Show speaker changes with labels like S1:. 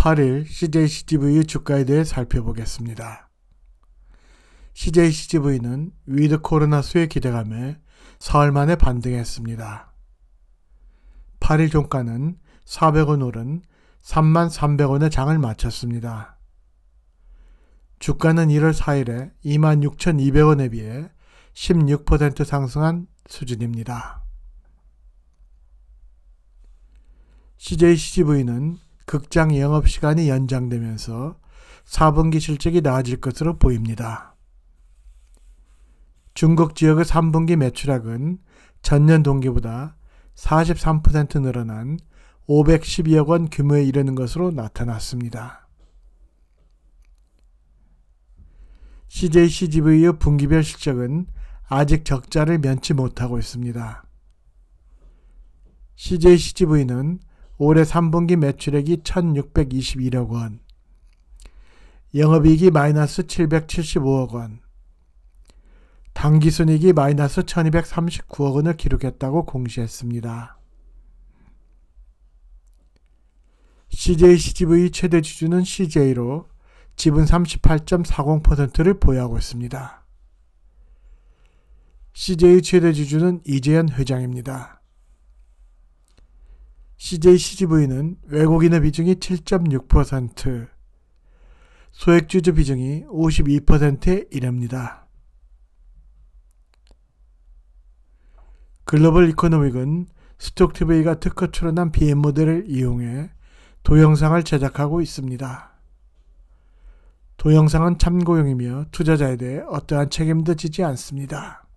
S1: 8일 CJCGV 의 주가에 대해 살펴보겠습니다. CJCGV는 위드 코로나 수의 기대감에 사흘 만에 반등했습니다. 8일 종가는 400원 오른 33,300원의 장을 마쳤습니다. 주가는 1월 4일에 26,200원에 비해 16% 상승한 수준입니다. CJCGV는 극장 영업시간이 연장되면서 4분기 실적이 나아질 것으로 보입니다. 중국 지역의 3분기 매출액은 전년 동기보다 43% 늘어난 512억 원 규모에 이르는 것으로 나타났습니다. CJCGV의 분기별 실적은 아직 적자를 면치 못하고 있습니다. CJCGV는 올해 3분기 매출액이 1621억 원, 영업이익이 마이너스 775억 원, 당기순이익이 마이너스 1239억 원을 기록했다고 공시했습니다. CJCGV 최대 주주는 CJ로 지분 38.40%를 보유하고 있습니다. CJ 최대 주주는 이재현 회장입니다. CJCGV는 외국인의 비중이 7.6%, 소액주주 비중이 52%에 이릅니다. 글로벌 이코노믹은 스톡TV가 특허 출원한 BM 모델을 이용해 도영상을 제작하고 있습니다. 도영상은 참고용이며 투자자에 대해 어떠한 책임도 지지 않습니다.